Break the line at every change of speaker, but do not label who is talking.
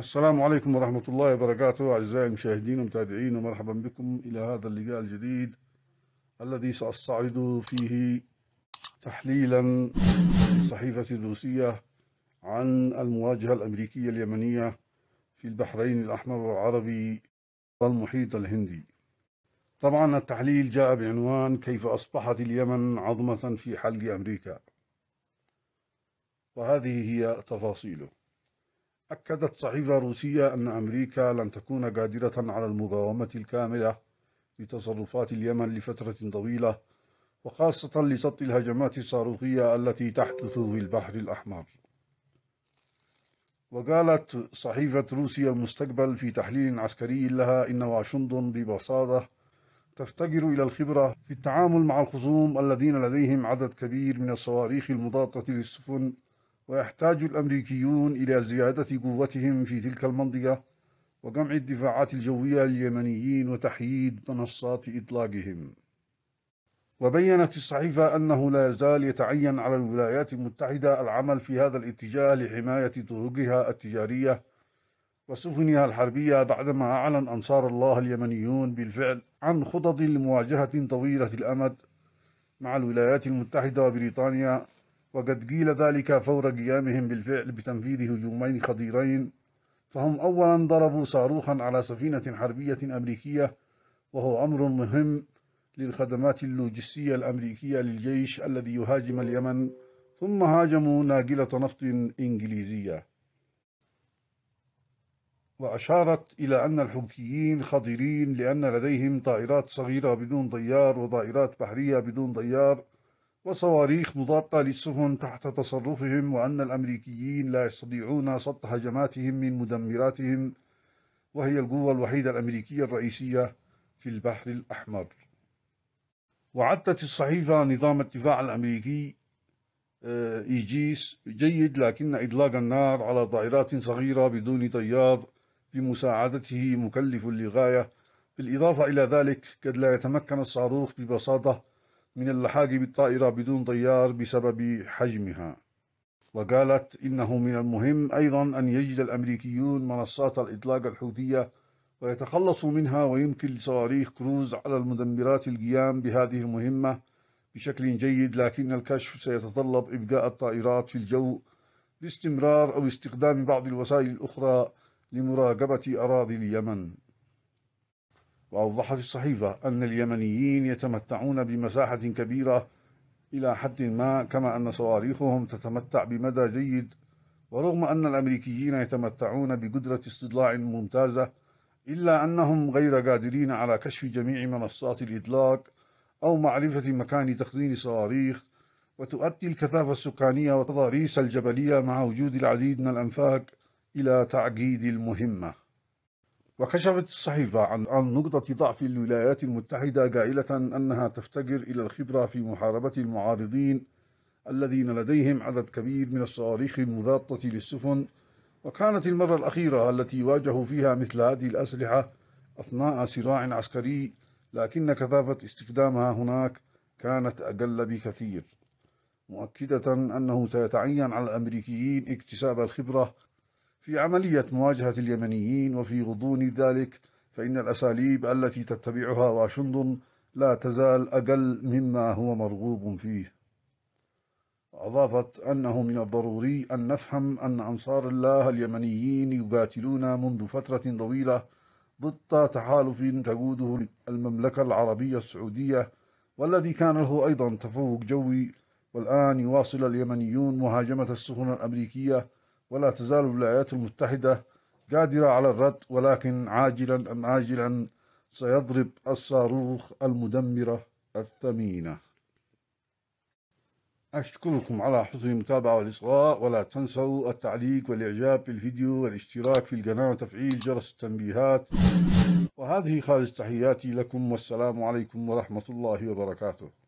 السلام عليكم ورحمة الله وبركاته أعزائي المشاهدين ومتابعين ومرحبا بكم إلى هذا اللقاء الجديد الذي سأستعرض فيه تحليلا صحيفة الروسية عن المواجهة الأمريكية اليمنية في البحرين الأحمر والعربي والمحيط الهندي طبعا التحليل جاء بعنوان كيف أصبحت اليمن عظمة في حلق أمريكا وهذه هي تفاصيله أكدت صحيفة روسية أن أمريكا لن تكون قادرة على المقاومة الكاملة لتصرفات اليمن لفترة طويلة وخاصة لسط الهجمات الصاروخية التي تحدث في البحر الأحمر وقالت صحيفة روسيا المستقبل في تحليل عسكري لها إن واشنطن ببساطة تفتقر إلى الخبرة في التعامل مع الخصوم الذين لديهم عدد كبير من الصواريخ المضادة للسفن ويحتاج الأمريكيون إلى زيادة قوتهم في تلك المنطقة وجمع الدفاعات الجوية لليمنيين وتحييد منصات إطلاقهم وبينت الصحيفة أنه لا يزال يتعين على الولايات المتحدة العمل في هذا الاتجاه لحماية طرقها التجارية وسفنها الحربية بعدما أعلن أنصار الله اليمنيون بالفعل عن خطط لمواجهة طويلة الأمد مع الولايات المتحدة وبريطانيا وقد قيل ذلك فور قيامهم بالفعل بتنفيذ هجومين خطيرين فهم أولا ضربوا صاروخا على سفينة حربية أمريكية وهو أمر مهم للخدمات اللوجستية الأمريكية للجيش الذي يهاجم اليمن ثم هاجموا ناقلة نفط إنجليزية وأشارت إلى أن الحوثيين خضرين لأن لديهم طائرات صغيرة بدون طيار وطائرات بحرية بدون طيار وصواريخ مضادة للسفن تحت تصرفهم وأن الأمريكيين لا يستطيعون صد هجماتهم من مدمراتهم وهي القوة الوحيدة الأمريكية الرئيسية في البحر الأحمر وعدت الصحيفة نظام الدفاع الأمريكي آه، إيجيس جيد لكن إطلاق النار على طائرات صغيرة بدون طيار بمساعدته مكلف للغاية بالإضافة إلى ذلك قد لا يتمكن الصاروخ ببساطة من اللحاق بالطائرة بدون طيار بسبب حجمها وقالت إنه من المهم أيضا أن يجد الأمريكيون منصات الإطلاق الحوثية ويتخلصوا منها ويمكن لصواريخ كروز على المدمرات القيام بهذه المهمة بشكل جيد لكن الكشف سيتطلب إبداء الطائرات في الجو باستمرار أو استخدام بعض الوسائل الأخرى لمراقبة أراضي اليمن وأوضح في الصحيفة أن اليمنيين يتمتعون بمساحة كبيرة إلى حد ما كما أن صواريخهم تتمتع بمدى جيد ورغم أن الأمريكيين يتمتعون بقدرة استطلاع ممتازة إلا أنهم غير قادرين على كشف جميع منصات الإطلاق أو معرفة مكان تخزين صواريخ وتؤدي الكثافة السكانية والتضاريس الجبلية مع وجود العديد من الأنفاق إلى تعقيد المهمة وكشفت الصحيفة عن, عن نقطة ضعف الولايات المتحدة قائلة أنها تفتقر إلى الخبرة في محاربة المعارضين الذين لديهم عدد كبير من الصواريخ المضادة للسفن وكانت المرة الأخيرة التي واجهوا فيها مثل هذه الأسلحة أثناء صراع عسكري لكن كثافة استخدامها هناك كانت أقل بكثير مؤكدة أنه سيتعين على الأمريكيين اكتساب الخبرة في عملية مواجهة اليمنيين وفي غضون ذلك فإن الأساليب التي تتبعها واشنطن لا تزال أقل مما هو مرغوب فيه أضافت أنه من الضروري أن نفهم أن أنصار الله اليمنيين يقاتلون منذ فترة طويلة ضد تحالف تقوده المملكة العربية السعودية والذي كان له أيضا تفوق جوي والآن يواصل اليمنيون مهاجمة السفن الأمريكية ولا تزال الولايات المتحدة قادرة على الرد ولكن عاجلا أم عاجلا سيضرب الصاروخ المدمرة الثمينة أشكركم على حسن المتابعة والإصغاء ولا تنسوا التعليق والإعجاب بالفيديو والاشتراك في القناة وتفعيل جرس التنبيهات وهذه خالص تحياتي لكم والسلام عليكم ورحمة الله وبركاته